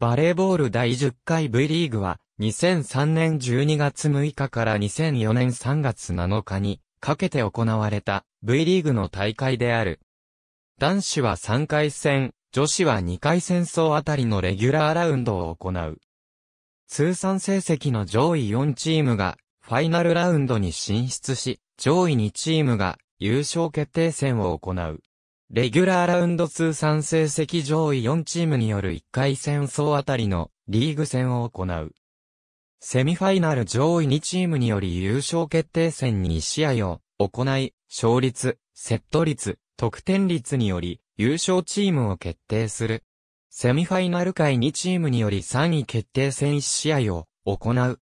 バレーボール第10回 V リーグは、2003年12月6日から2004年3月7日に、かけて行われた V リーグの大会である。男子は3回戦、女子は2回戦争あたりのレギュラーラウンドを行う。通算成績の上位4チームが、ファイナルラウンドに進出し、上位2チームが優勝決定戦を行う。レギュラーラウンド通算成績上位4チームによる1回戦争あたりのリーグ戦を行う。セミファイナル上位2チームにより優勝決定戦に1試合を行い、勝率、セット率、得点率により優勝チームを決定する。セミファイナル会2チームにより3位決定戦1試合を行う。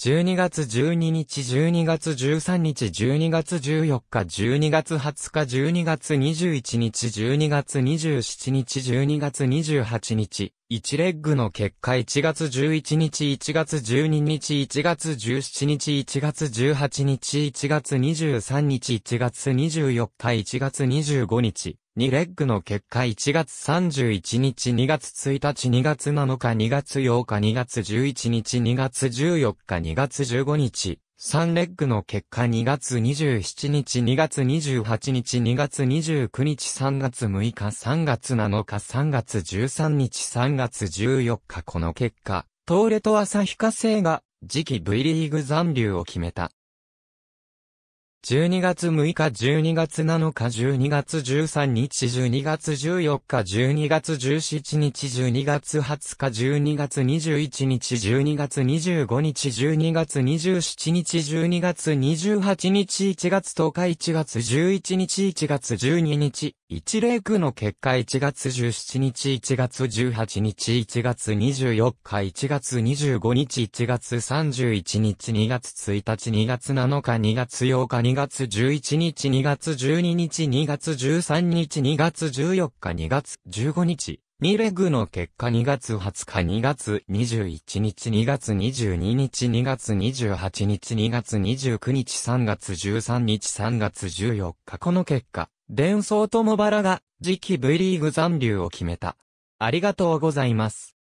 12月12日、12月13日、12月14日、12月20日、12月21日、12月27日、12月28日、1レッグの結果1月11日1月12日1月17日1月18日1月23日1月24日1月25日2レッグの結果1月31日2月1日2月7日2月8日2月11日2月14日2月15日サンレッグの結果2月27日2月28日2月29日3月6日3月7日3月13日3月14日この結果、東レと日化星が次期 V リーグ残留を決めた。12月6日、12月7日、12月13日、12月14日、12月17日、12月20日、12月21日、12月25日、12月27日、12月28日、1月10日、1月11日、1月12日、一例区の結果1月17日、1月18日、1月24日、1月25日、1月31日、2月1日、2月7日、2月8日、2月11日、2月12日、2月13日、2月14日、2月15日、ニレグの結果2月20日、2月21日、2月22日、2月28日、2月29日、3月13日、3月14日、この結果、伝送ともバラが、次期 V リーグ残留を決めた。ありがとうございます。